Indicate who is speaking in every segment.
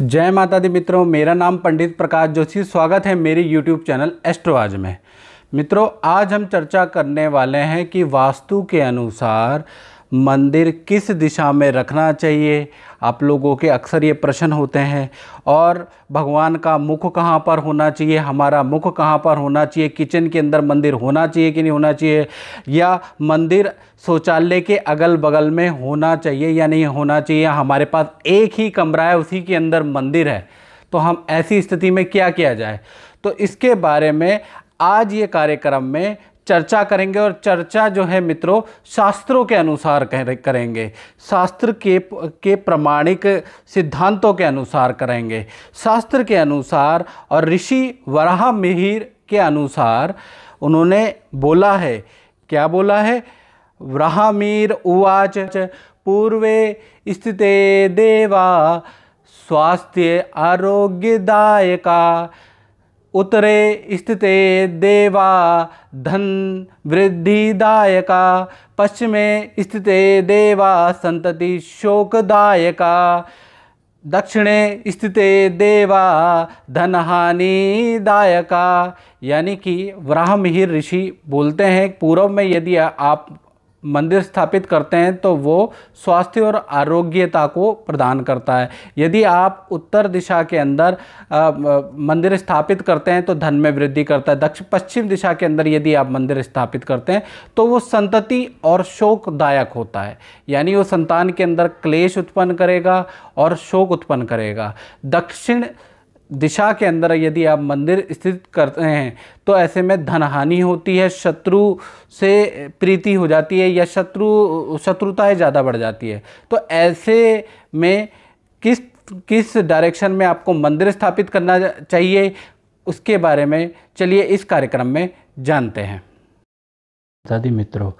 Speaker 1: जय माता दी मित्रों मेरा नाम पंडित प्रकाश जोशी स्वागत है मेरे यूट्यूब चैनल एस्ट्रोवाज में मित्रों आज हम चर्चा करने वाले हैं कि वास्तु के अनुसार मंदिर किस दिशा में रखना चाहिए आप लोगों के अक्सर ये प्रश्न होते हैं और भगवान का मुख कहाँ पर होना चाहिए हमारा मुख कहाँ पर होना चाहिए किचन के अंदर मंदिर होना चाहिए कि नहीं होना चाहिए या मंदिर शौचालय के अगल बगल में होना चाहिए या नहीं होना चाहिए हमारे पास एक ही कमरा है उसी के अंदर मंदिर है तो हम ऐसी स्थिति में क्या किया जाए तो इसके बारे में आज ये कार्यक्रम में चर्चा करेंगे और चर्चा जो है मित्रों शास्त्रों के अनुसार करेंगे शास्त्र के के प्रमाणिक सिद्धांतों के अनुसार करेंगे शास्त्र के अनुसार और ऋषि वराह मिहिर के अनुसार उन्होंने बोला है क्या बोला है व्राहमीर उवाच पूर्वे स्थिते देवा स्वास्थ्य आरोग्यदायका उतरे स्थिते देवा धन वृद्धिदायका पश्चिमे स्थिते देवा संतति शोकदायका दक्षिणे स्थिते देवा धनहानिदायका यानी कि ब्राह्महिर ऋषि बोलते हैं पूर्व में यदि आप मंदिर स्थापित करते हैं तो वो स्वास्थ्य और आरोग्यता को प्रदान करता है यदि आप उत्तर दिशा के अंदर आ, मंदिर स्थापित करते हैं तो धन में वृद्धि करता है दक्षिण पश्चिम दिशा के अंदर यदि आप मंदिर स्थापित करते हैं तो वो संतति और शोकदायक होता है यानी वो संतान के अंदर क्लेश उत्पन्न करेगा और शोक उत्पन्न करेगा दक्षिण दिशा के अंदर यदि आप मंदिर स्थित करते हैं तो ऐसे में धनहानि होती है शत्रु से प्रीति हो जाती है या शत्रु शत्रुताएँ ज़्यादा बढ़ जाती है तो ऐसे में किस किस डायरेक्शन में आपको मंदिर स्थापित करना चाहिए उसके बारे में चलिए इस कार्यक्रम में जानते हैं दादी मित्रों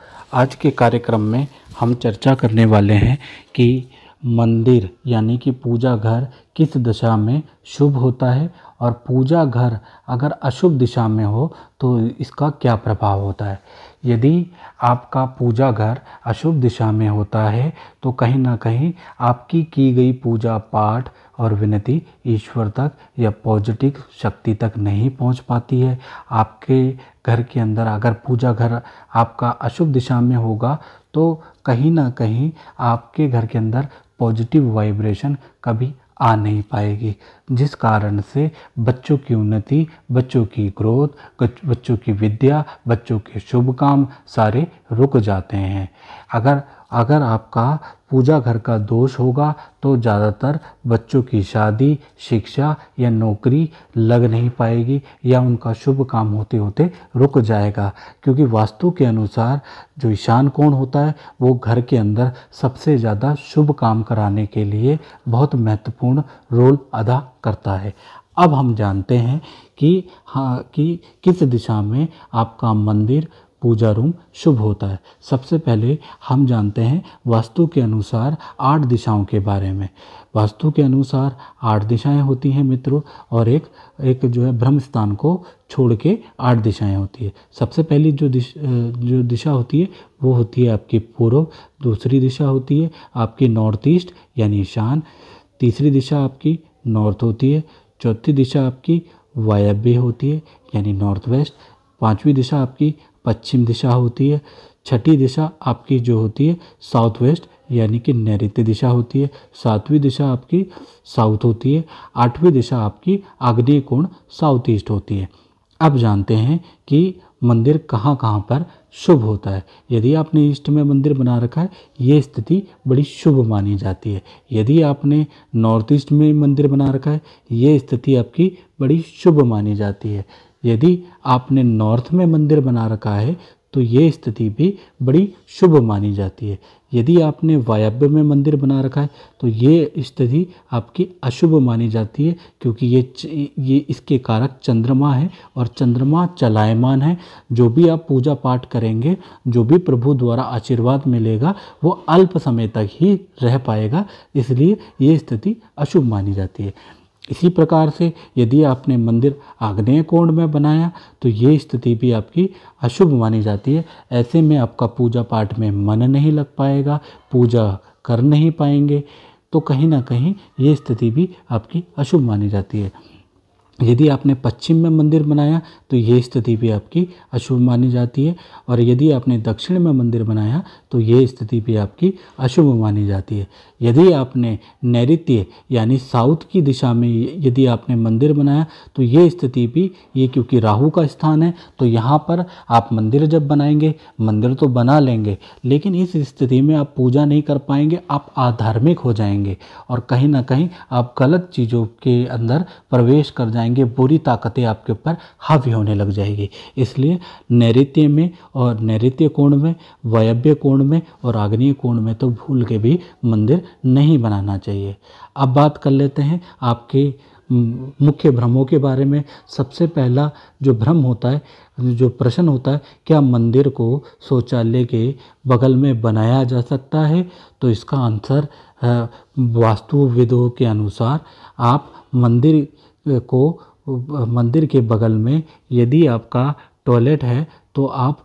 Speaker 1: आज के कार्यक्रम में हम चर्चा करने वाले हैं कि मंदिर यानी कि पूजा घर किस दिशा में शुभ होता है और पूजा घर अगर अशुभ दिशा में हो तो इसका क्या प्रभाव होता है यदि आपका पूजा घर अशुभ दिशा में होता है तो कहीं ना कहीं आपकी की गई पूजा पाठ और विनती ईश्वर तक या पॉजिटिव शक्ति तक नहीं पहुंच पाती है आपके घर के अंदर अगर पूजा घर आपका अशुभ दिशा में होगा तो कहीं ना कहीं आपके घर के अंदर पॉजिटिव वाइब्रेशन कभी आ नहीं पाएगी जिस कारण से बच्चों की उन्नति बच्चों की ग्रोथ बच्चों की विद्या बच्चों के शुभ काम सारे रुक जाते हैं अगर अगर आपका पूजा घर का दोष होगा तो ज़्यादातर बच्चों की शादी शिक्षा या नौकरी लग नहीं पाएगी या उनका शुभ काम होते होते रुक जाएगा क्योंकि वास्तु के अनुसार जो ईशान कोण होता है वो घर के अंदर सबसे ज़्यादा शुभ काम कराने के लिए बहुत महत्वपूर्ण रोल अदा करता है अब हम जानते हैं कि हाँ कि किस दिशा में आपका मंदिर पूजा रूम शुभ होता है सबसे पहले हम जानते हैं वास्तु के अनुसार आठ दिशाओं के बारे में वास्तु के अनुसार आठ दिशाएं होती हैं मित्रों और एक एक जो है ब्रह्म स्थान को छोड़ के आठ दिशाएं होती है सबसे पहली जो दिश जो दिशा होती है वो होती है आपकी पूर्व दूसरी दिशा होती है आपकी नॉर्थ ईस्ट यानी ईशान तीसरी दिशा आपकी नॉर्थ होती है चौथी दिशा आपकी वायव्य होती है यानी नॉर्थ वेस्ट पांचवी दिशा आपकी पश्चिम दिशा होती है छठी दिशा आपकी जो होती है साउथ वेस्ट यानी कि नैऋत्य दिशा होती है सातवीं दिशा आपकी साउथ होती है आठवीं दिशा आपकी आग्नेय कोण साउथ ईस्ट होती है अब जानते हैं कि मंदिर कहाँ कहाँ पर शुभ होता है यदि आपने ईस्ट में मंदिर बना रखा है ये स्थिति बड़ी शुभ मानी जाती है यदि आपने नॉर्थ ईस्ट में मंदिर बना रखा है ये स्थिति आपकी बड़ी शुभ मानी जाती है यदि आपने नॉर्थ में मंदिर बना रखा है तो ये स्थिति भी बड़ी शुभ मानी जाती है यदि आपने वायव्य में मंदिर बना रखा है तो ये स्थिति आपकी अशुभ मानी जाती है क्योंकि ये ये इसके कारक चंद्रमा है और चंद्रमा चलायमान है जो भी आप पूजा पाठ करेंगे जो भी प्रभु द्वारा आशीर्वाद मिलेगा वो अल्प समय तक ही रह पाएगा इसलिए ये स्थिति अशुभ मानी जाती है इसी प्रकार से यदि आपने मंदिर आग्नेय कोण में बनाया तो ये स्थिति भी आपकी अशुभ मानी जाती है ऐसे में आपका पूजा पाठ में मन नहीं लग पाएगा पूजा कर नहीं पाएंगे तो कहीं ना कहीं ये स्थिति भी आपकी अशुभ मानी जाती है यदि आपने पश्चिम में मंदिर बनाया तो ये स्थिति भी आपकी अशुभ मानी जाती है और यदि आपने दक्षिण में मंदिर बनाया तो ये स्थिति भी आपकी अशुभ मानी जाती है यदि आपने नैत्य यानी साउथ की दिशा में यदि आपने मंदिर बनाया तो ये स्थिति भी ये क्योंकि राहु का स्थान है तो यहाँ पर आप मंदिर जब बनाएंगे मंदिर तो बना लेंगे लेकिन इस स्थिति में आप पूजा नहीं कर पाएंगे आप आधार्मिक हो जाएंगे और कहीं ना कहीं आप गलत चीज़ों के अंदर प्रवेश कर जाएंगे आएंगे बुरी ताकतें आपके ऊपर हावी होने लग जाएगी इसलिए नैत्य में और नैत्य कोण में वयव्य कोण में और आग्नेय कोण में तो भूल के भी मंदिर नहीं बनाना चाहिए अब बात कर लेते हैं आपके मुख्य भ्रमों के बारे में सबसे पहला जो भ्रम होता है जो प्रश्न होता है क्या मंदिर को शौचालय के बगल में बनाया जा सकता है तो इसका आंसर वास्तुविदों के अनुसार आप मंदिर को मंदिर के बगल में यदि आपका टॉयलेट है तो आप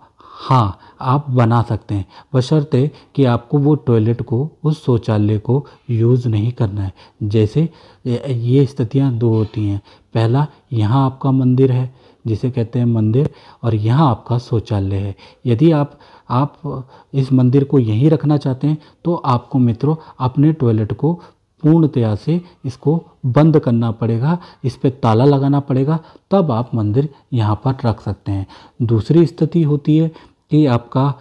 Speaker 1: हाँ आप बना सकते हैं बशर्ते कि आपको वो टॉयलेट को उस शौचालय को यूज़ नहीं करना है जैसे ये स्थितियाँ दो होती हैं पहला यहाँ आपका मंदिर है जिसे कहते हैं मंदिर और यहाँ आपका शौचालय है यदि आप आप इस मंदिर को यहीं रखना चाहते हैं तो आपको मित्रों अपने टॉयलेट को पूर्णतया से इसको बंद करना पड़ेगा इस पर ताला लगाना पड़ेगा तब आप मंदिर यहाँ पर रख सकते हैं दूसरी स्थिति होती है कि आपका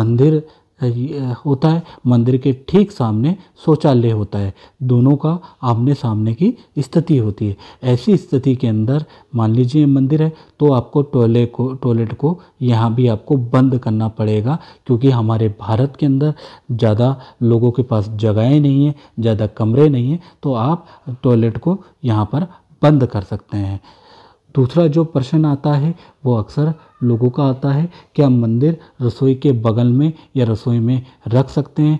Speaker 1: मंदिर होता है मंदिर के ठीक सामने शौचालय होता है दोनों का आमने सामने की स्थिति होती है ऐसी स्थिति के अंदर मान लीजिए मंदिर है तो आपको टॉयलेट को टॉयलेट को यहाँ भी आपको बंद करना पड़ेगा क्योंकि हमारे भारत के अंदर ज़्यादा लोगों के पास जगहें नहीं है ज़्यादा कमरे नहीं हैं तो आप टॉयलेट को यहाँ पर बंद कर सकते हैं दूसरा जो प्रश्न आता है वो अक्सर लोगों का आता है क्या मंदिर रसोई के बगल में या रसोई में रख सकते हैं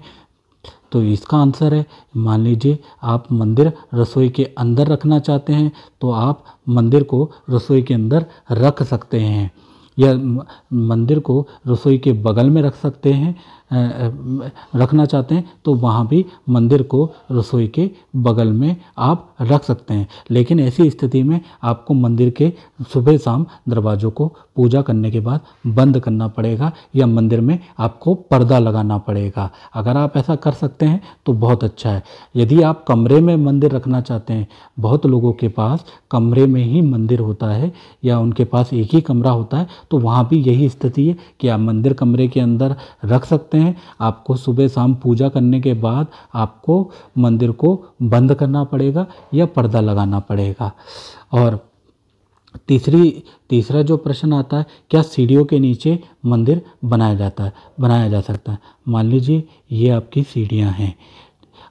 Speaker 1: तो इसका आंसर है मान लीजिए आप मंदिर रसोई के अंदर रखना चाहते हैं तो आप मंदिर को रसोई के अंदर रख सकते हैं या मंदिर को रसोई के बगल में रख सकते हैं रखना चाहते हैं तो वहाँ भी मंदिर को रसोई के बगल में आप रख सकते हैं लेकिन ऐसी स्थिति में आपको मंदिर के सुबह शाम दरवाज़ों को पूजा करने के बाद बंद करना पड़ेगा या मंदिर में आपको पर्दा लगाना पड़ेगा अगर आप ऐसा कर सकते हैं तो बहुत अच्छा है यदि आप कमरे में मंदिर रखना चाहते हैं बहुत लोगों के पास कमरे में ही मंदिर होता है या उनके पास एक ही कमरा होता है तो वहाँ भी यही स्थिति है कि आप मंदिर कमरे के अंदर रख सकते हैं सकते हैं आपको सुबह शाम पूजा करने के बाद आपको मंदिर को बंद करना पड़ेगा या पर्दा लगाना पड़ेगा और तीसरी तीसरा जो प्रश्न आता है क्या सीढ़ियों के नीचे मंदिर बनाया जाता है बनाया जा सकता है मान लीजिए ये आपकी सीढ़ियाँ हैं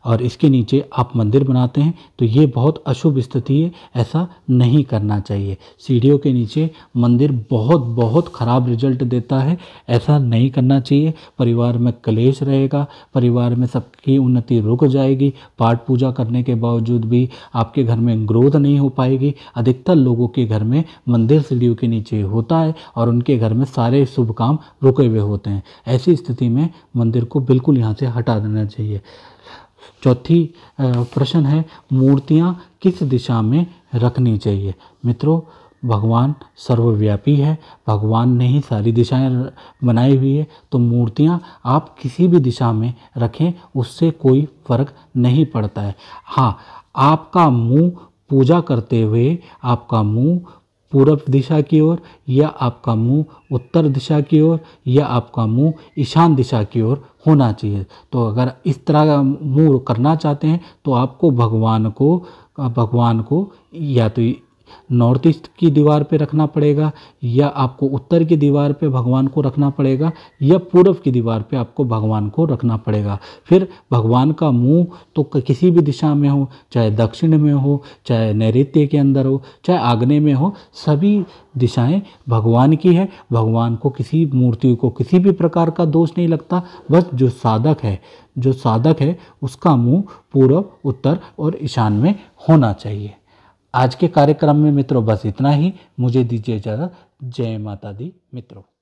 Speaker 1: और इसके नीचे आप मंदिर बनाते हैं तो ये बहुत अशुभ स्थिति है ऐसा नहीं करना चाहिए सीढ़ियों के नीचे मंदिर बहुत बहुत ख़राब रिजल्ट देता है ऐसा नहीं करना चाहिए परिवार में कलेश रहेगा परिवार में सबकी उन्नति रुक जाएगी पाठ पूजा करने के बावजूद भी आपके घर में ग्रोथ नहीं हो पाएगी अधिकतर लोगों के घर में मंदिर सीढ़ियों के नीचे होता है और उनके घर में सारे शुभ काम रुके हुए होते हैं ऐसी स्थिति में मंदिर को बिल्कुल यहाँ से हटा देना चाहिए चौथी प्रश्न है मूर्तियाँ किस दिशा में रखनी चाहिए मित्रों भगवान सर्वव्यापी है भगवान ने ही सारी दिशाएं बनाई हुई है तो मूर्तियां आप किसी भी दिशा में रखें उससे कोई फर्क नहीं पड़ता है हाँ आपका मुंह पूजा करते हुए आपका मुंह पूर्व दिशा की ओर या आपका मुंह उत्तर दिशा की ओर या आपका मुंह ईशान दिशा की ओर होना चाहिए तो अगर इस तरह का मुंह करना चाहते हैं तो आपको भगवान को भगवान को या तो नॉर्थ ईस्ट की दीवार पे रखना पड़ेगा या आपको उत्तर की दीवार पे भगवान को रखना पड़ेगा या पूर्व की दीवार पे आपको भगवान को रखना पड़ेगा फिर भगवान का मुंह तो किसी भी दिशा में हो चाहे दक्षिण में हो चाहे नैऋत्य के अंदर हो चाहे आग्ने में हो सभी दिशाएं भगवान की है भगवान को किसी मूर्ति को किसी भी प्रकार का दोष नहीं लगता बस जो साधक है जो साधक है उसका मुंह पूर्व उत्तर और ईशान में होना चाहिए आज के कार्यक्रम में मित्रों बस इतना ही मुझे दीजिए इजाज़त जय माता दी मित्रों